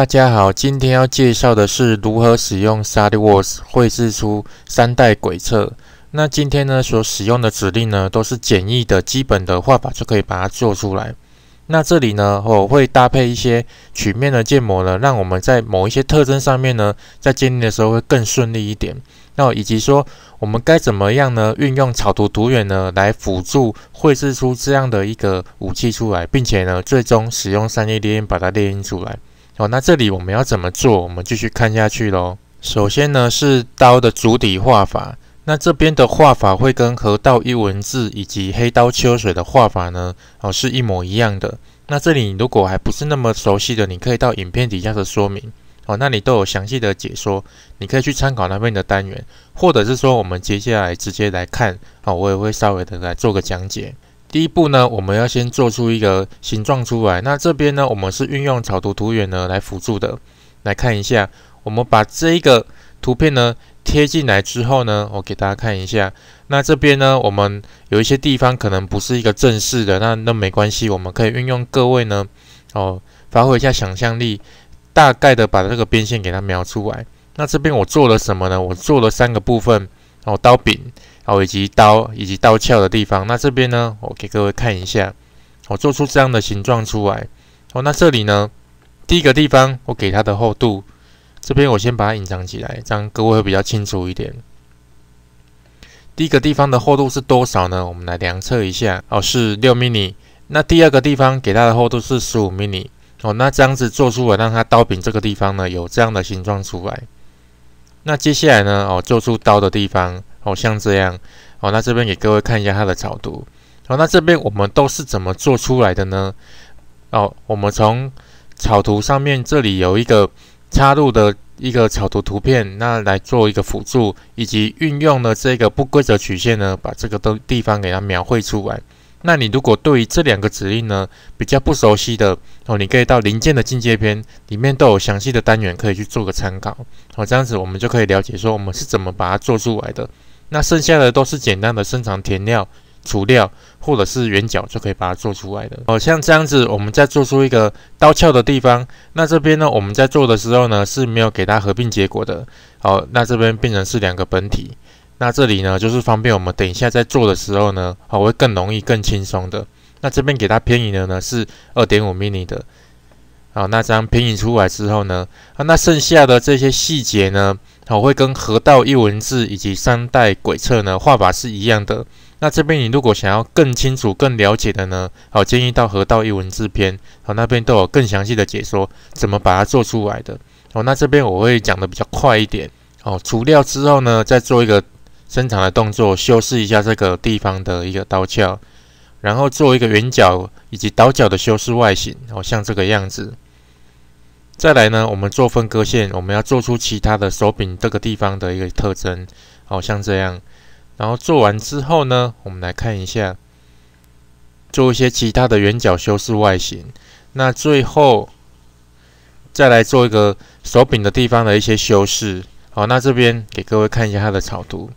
大家好，今天要介绍的是如何使用 s a l i d w o r s 绘制出三代鬼车。那今天呢，所使用的指令呢，都是简易的基本的画法就可以把它做出来。那这里呢，我会搭配一些曲面的建模呢，让我们在某一些特征上面呢，在建立的时候会更顺利一点。那以及说我们该怎么样呢？运用草图图元呢，来辅助绘制出这样的一个武器出来，并且呢，最终使用三 D 列印把它列印出来。哦，那这里我们要怎么做？我们继续看下去喽。首先呢是刀的主体画法，那这边的画法会跟河道一文字以及黑刀秋水的画法呢，哦是一模一样的。那这里如果还不是那么熟悉的，你可以到影片底下的说明，哦那里都有详细的解说，你可以去参考那边的单元，或者是说我们接下来直接来看，哦我也会稍微的来做个讲解。第一步呢，我们要先做出一个形状出来。那这边呢，我们是运用草图图源呢来辅助的。来看一下，我们把这一个图片呢贴进来之后呢，我给大家看一下。那这边呢，我们有一些地方可能不是一个正式的，那那没关系，我们可以运用各位呢哦发挥一下想象力，大概的把这个边线给它描出来。那这边我做了什么呢？我做了三个部分哦，刀柄。哦，以及刀以及刀鞘的地方。那这边呢，我给各位看一下，我做出这样的形状出来。哦，那这里呢，第一个地方我给它的厚度，这边我先把它隐藏起来，这样各位会比较清楚一点。第一个地方的厚度是多少呢？我们来量测一下。哦，是六 m 米。那第二个地方给它的厚度是十五 m 米。哦，那这样子做出了让它刀柄这个地方呢有这样的形状出来。那接下来呢，哦，做出刀的地方。哦，像这样哦，那这边给各位看一下它的草图。哦，那这边我们都是怎么做出来的呢？哦，我们从草图上面这里有一个插入的一个草图图片，那来做一个辅助，以及运用了这个不规则曲线呢，把这个都地方给它描绘出来。那你如果对于这两个指令呢比较不熟悉的哦，你可以到零件的进阶篇里面都有详细的单元可以去做个参考。哦，这样子我们就可以了解说我们是怎么把它做出来的。那剩下的都是简单的生长、填料、除料，或者是圆角就可以把它做出来的。哦，像这样子，我们再做出一个刀鞘的地方。那这边呢，我们在做的时候呢，是没有给它合并结果的。好，那这边变成是两个本体。那这里呢，就是方便我们等一下在做的时候呢，好会更容易、更轻松的。那这边给它偏移的呢是二点五 mm 的。好，那这样偏移出来之后呢，那剩下的这些细节呢？好，会跟《河道一文字》以及《三代鬼策》呢画法是一样的。那这边你如果想要更清楚、更了解的呢，好，建议到《河道一文字篇》，好，那边都有更详细的解说，怎么把它做出来的。哦，那这边我会讲的比较快一点。哦，除掉之后呢，再做一个伸长的动作，修饰一下这个地方的一个刀鞘，然后做一个圆角以及刀角的修饰外形，哦，像这个样子。再来呢，我们做分割线，我们要做出其他的手柄这个地方的一个特征，哦，像这样。然后做完之后呢，我们来看一下，做一些其他的圆角修饰外形。那最后再来做一个手柄的地方的一些修饰，哦，那这边给各位看一下它的草图，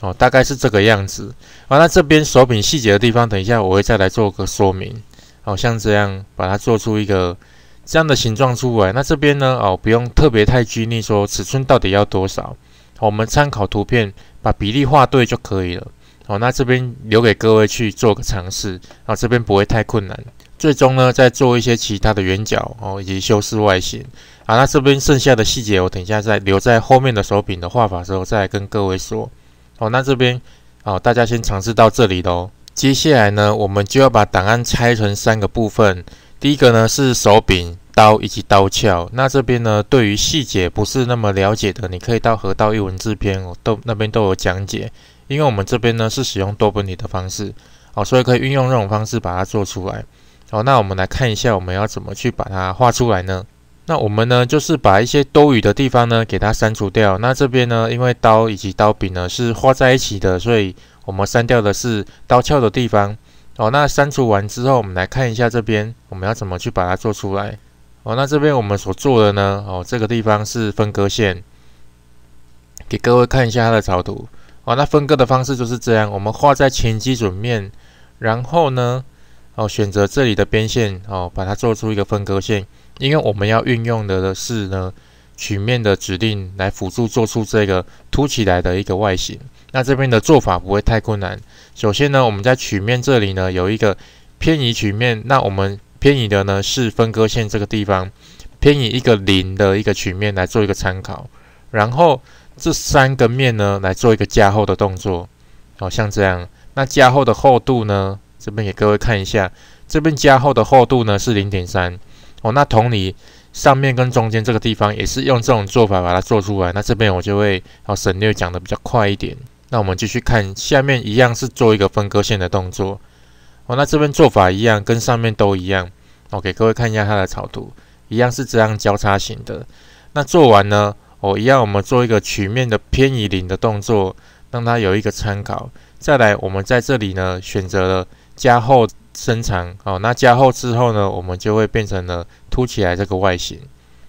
哦，大概是这个样子。啊，那这边手柄细节的地方，等一下我会再来做个说明，哦，像这样把它做出一个。这样的形状出来，那这边呢？哦，不用特别太拘泥，说尺寸到底要多少，我们参考图片，把比例画对就可以了。哦，那这边留给各位去做个尝试，啊，这边不会太困难。最终呢，再做一些其他的圆角哦，以及修饰外形。啊，那这边剩下的细节，我等一下再留在后面的手柄的画法时候再跟各位说。哦，那这边，哦，大家先尝试到这里喽。接下来呢，我们就要把档案拆成三个部分。第一个呢是手柄刀以及刀鞘，那这边呢对于细节不是那么了解的，你可以到《河道一文字篇，哦，都那边都有讲解。因为我们这边呢是使用多本体的方式，哦，所以可以运用这种方式把它做出来。哦，那我们来看一下我们要怎么去把它画出来呢？那我们呢就是把一些多余的地方呢给它删除掉。那这边呢因为刀以及刀柄呢是画在一起的，所以我们删掉的是刀鞘的地方。哦，那删除完之后，我们来看一下这边我们要怎么去把它做出来。哦，那这边我们所做的呢，哦，这个地方是分割线，给各位看一下它的草图。哦，那分割的方式就是这样，我们画在前基准面，然后呢，哦，选择这里的边线，哦，把它做出一个分割线，因为我们要运用的是呢曲面的指令来辅助做出这个凸起来的一个外形。那这边的做法不会太困难。首先呢，我们在曲面这里呢有一个偏移曲面，那我们偏移的呢是分割线这个地方，偏移一个零的一个曲面来做一个参考，然后这三个面呢来做一个加厚的动作，哦像这样。那加厚的厚度呢，这边给各位看一下，这边加厚的厚度呢是零点三。哦，那同理上面跟中间这个地方也是用这种做法把它做出来。那这边我就会哦省略讲的比较快一点。那我们继续看下面一样是做一个分割线的动作哦，那这边做法一样，跟上面都一样哦。给各位看一下它的草图，一样是这样交叉型的。那做完呢，哦，一样我们做一个曲面的偏移零的动作，让它有一个参考。再来，我们在这里呢选择了加厚伸长哦，那加厚之后呢，我们就会变成了凸起来这个外形。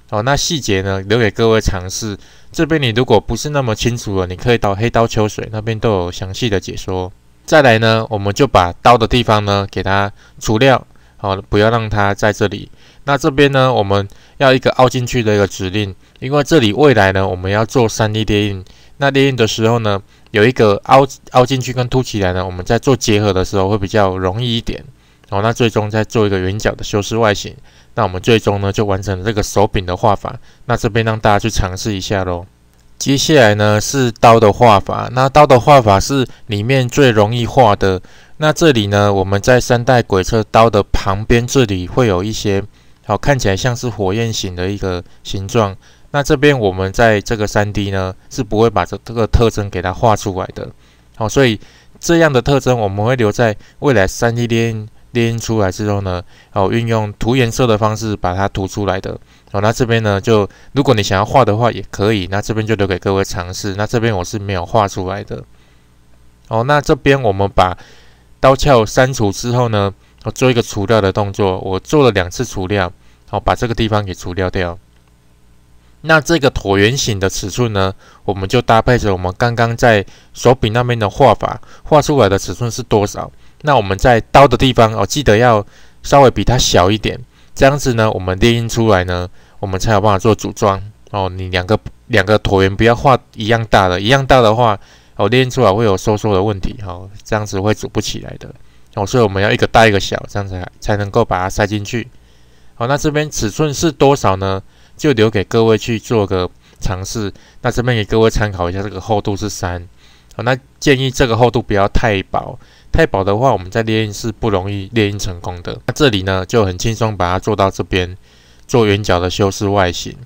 哦，那细节呢，留给各位尝试。这边你如果不是那么清楚了，你可以到黑刀秋水那边都有详细的解说。再来呢，我们就把刀的地方呢给它除掉，好，不要让它在这里。那这边呢，我们要一个凹进去的一个指令，因为这里未来呢我们要做 3D 列印。那列印的时候呢，有一个凹凹进去跟凸起来呢，我们在做结合的时候会比较容易一点。哦，那最终再做一个圆角的修饰外形，那我们最终呢就完成了这个手柄的画法。那这边让大家去尝试一下喽。接下来呢是刀的画法，那刀的画法是里面最容易画的。那这里呢我们在三代鬼车刀的旁边这里会有一些好看起来像是火焰型的一个形状。那这边我们在这个 3D 呢是不会把这这个特征给它画出来的。好，所以这样的特征我们会留在未来 3D 影基出来之后呢，哦，运用涂颜色的方式把它涂出来的。哦，那这边呢，就如果你想要画的话也可以。那这边就留给各位尝试。那这边我是没有画出来的。哦，那这边我们把刀鞘删除之后呢，我做一个除掉的动作。我做了两次除掉，好，把这个地方给除掉掉。那这个椭圆形的尺寸呢，我们就搭配着我们刚刚在手柄那边的画法画出来的尺寸是多少？那我们在刀的地方哦，记得要稍微比它小一点，这样子呢，我们练印出来呢，我们才有办法做组装哦。你两个两个椭圆不要画一样大的，一样大的话，哦，练印出来会有收缩的问题哈，这样子会组不起来的哦。所以我们要一个大一个小，这样子才能够把它塞进去。好，那这边尺寸是多少呢？就留给各位去做个尝试。那这边给各位参考一下，这个厚度是三，好，那建议这个厚度不要太薄。太薄的话，我们在练是不容易练印成功的。那这里呢就很轻松把它做到这边，做圆角的修饰外形。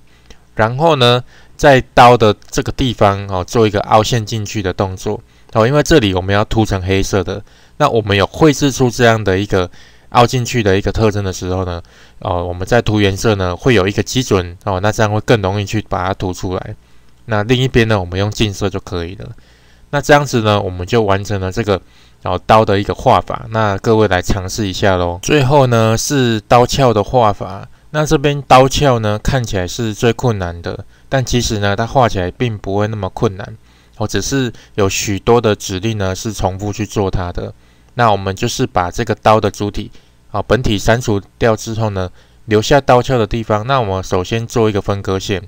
然后呢，在刀的这个地方哦，做一个凹陷进去的动作哦。因为这里我们要涂成黑色的。那我们有绘制出这样的一个凹进去的一个特征的时候呢，哦，我们在涂颜色呢会有一个基准哦，那这样会更容易去把它涂出来。那另一边呢，我们用近色就可以了。那这样子呢，我们就完成了这个。然后刀的一个画法，那各位来尝试一下喽。最后呢是刀鞘的画法，那这边刀鞘呢看起来是最困难的，但其实呢它画起来并不会那么困难，我只是有许多的指令呢是重复去做它的。那我们就是把这个刀的主体啊本体删除掉之后呢，留下刀鞘的地方。那我们首先做一个分割线，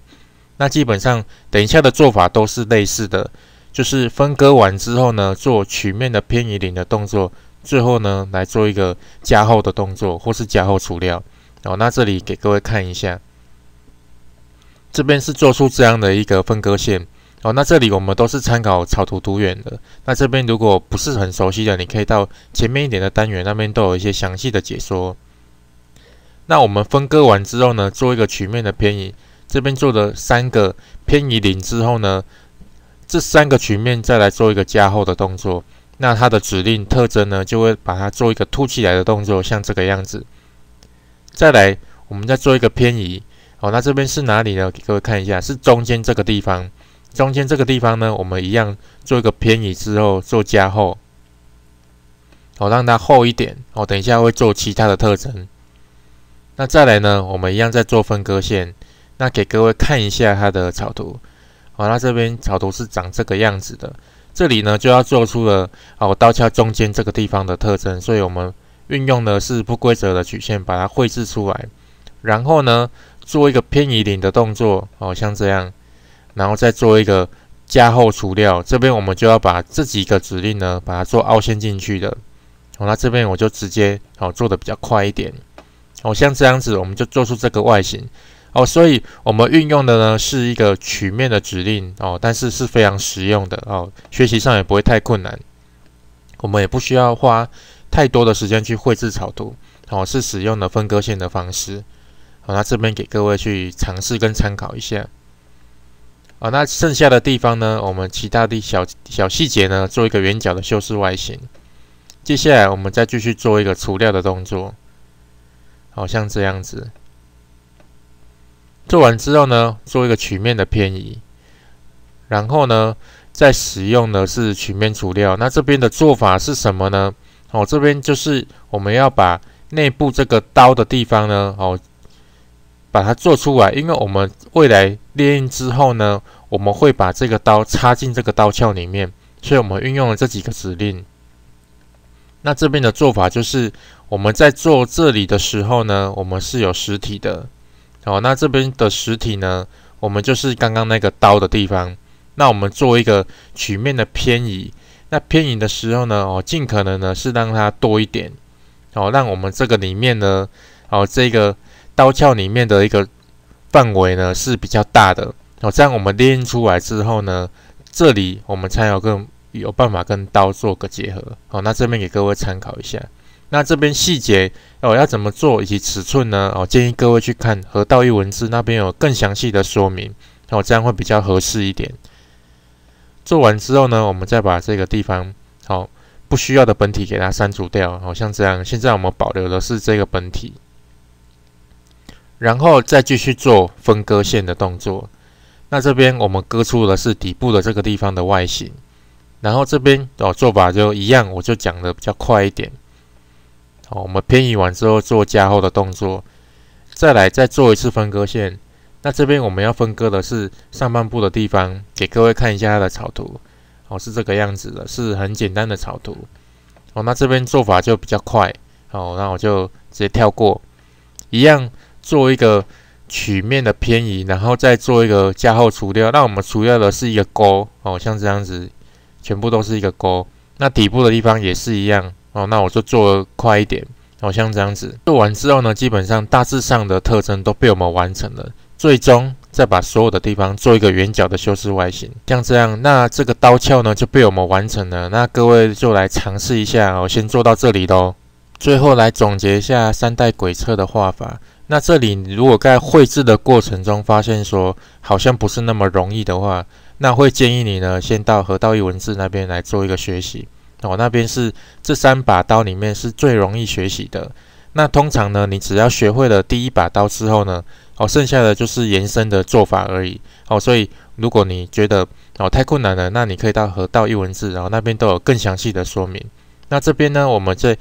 那基本上等一下的做法都是类似的。就是分割完之后呢，做曲面的偏移零的动作，最后呢来做一个加厚的动作，或是加厚除料。哦，那这里给各位看一下，这边是做出这样的一个分割线。哦，那这里我们都是参考草图图源的。那这边如果不是很熟悉的，你可以到前面一点的单元那边都有一些详细的解说。那我们分割完之后呢，做一个曲面的偏移，这边做的三个偏移零之后呢。这三个曲面再来做一个加厚的动作，那它的指令特征呢，就会把它做一个凸起来的动作，像这个样子。再来，我们再做一个偏移。哦，那这边是哪里呢？给各位看一下，是中间这个地方。中间这个地方呢，我们一样做一个偏移之后做加厚，哦，让它厚一点。哦，等一下会做其他的特征。那再来呢，我们一样在做分割线。那给各位看一下它的草图。好，那这边草图是长这个样子的。这里呢就要做出了哦刀鞘中间这个地方的特征，所以我们运用的是不规则的曲线把它绘制出来。然后呢，做一个偏移领的动作，哦，像这样，然后再做一个加厚除料。这边我们就要把这几个指令呢，把它做凹陷进去的。好，那这边我就直接好做的比较快一点，哦，像这样子，我们就做出这个外形。哦，所以我们运用的呢是一个曲面的指令哦，但是是非常实用的哦，学习上也不会太困难，我们也不需要花太多的时间去绘制草图哦，是使用的分割线的方式。好，那这边给各位去尝试跟参考一下。好，那剩下的地方呢，我们其他的小小细节呢，做一个圆角的修饰外形。接下来我们再继续做一个除料的动作，好像这样子。做完之后呢，做一个曲面的偏移，然后呢，再使用的是曲面除料。那这边的做法是什么呢？哦，这边就是我们要把内部这个刀的地方呢，哦，把它做出来。因为我们未来猎印之后呢，我们会把这个刀插进这个刀鞘里面，所以我们运用了这几个指令。那这边的做法就是我们在做这里的时候呢，我们是有实体的。哦，那这边的实体呢，我们就是刚刚那个刀的地方。那我们做一个曲面的偏移。那偏移的时候呢，哦，尽可能呢是让它多一点。哦，让我们这个里面呢，哦，这个刀鞘里面的一个范围呢是比较大的。哦，这样我们练出来之后呢，这里我们才有更有办法跟刀做个结合。哦，那这边给各位参考一下。那这边细节哦要怎么做，以及尺寸呢？哦，建议各位去看河道一文字那边有更详细的说明。哦，这样会比较合适一点。做完之后呢，我们再把这个地方好不需要的本体给它删除掉。哦，像这样。现在我们保留的是这个本体，然后再继续做分割线的动作。那这边我们割出的是底部的这个地方的外形，然后这边哦做法就一样，我就讲的比较快一点。我们偏移完之后做加厚的动作，再来再做一次分割线。那这边我们要分割的是上半部的地方，给各位看一下它的草图。哦，是这个样子的，是很简单的草图。哦，那这边做法就比较快。哦，那我就直接跳过，一样做一个曲面的偏移，然后再做一个加厚除掉。那我们除掉的是一个勾。哦，像这样子，全部都是一个勾。那底部的地方也是一样。哦，那我就做快一点。哦，像这样子，做完之后呢，基本上大致上的特征都被我们完成了。最终再把所有的地方做一个圆角的修饰外形，像这样。那这个刀鞘呢就被我们完成了。那各位就来尝试一下哦，先做到这里喽。最后来总结一下三代鬼策的画法。那这里如果在绘制的过程中发现说好像不是那么容易的话，那会建议你呢先到河道一文字那边来做一个学习。我那边是这三把刀里面是最容易学习的。那通常呢，你只要学会了第一把刀之后呢，哦，剩下的就是延伸的做法而已。哦，所以如果你觉得哦太困难了，那你可以到河道一文字，然后那边都有更详细的说明。那这边呢，我们在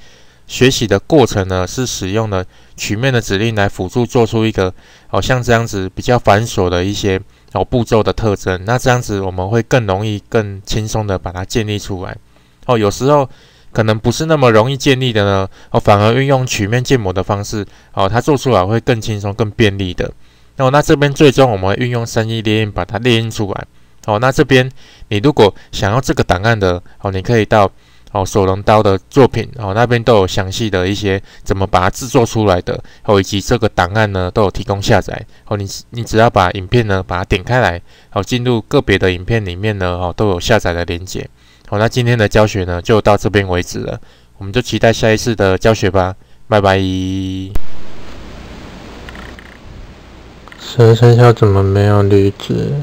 学习的过程呢，是使用了曲面的指令来辅助做出一个哦像这样子比较繁琐的一些哦步骤的特征。那这样子我们会更容易、更轻松的把它建立出来。哦，有时候可能不是那么容易建立的呢，哦，反而运用曲面建模的方式，哦，它做出来会更轻松、更便利的。那哦，那这边最终我们运用三 D 列印把它列印出来，哦，那这边你如果想要这个档案的，哦，你可以到哦，索隆刀的作品，哦，那边都有详细的一些怎么把它制作出来的，哦，以及这个档案呢都有提供下载，哦，你你只要把影片呢把它点开来，哦，进入个别的影片里面呢，哦，都有下载的连接。好，那今天的教学呢，就到这边为止了。我们就期待下一次的教学吧，拜拜。十二生肖怎么没有驴子？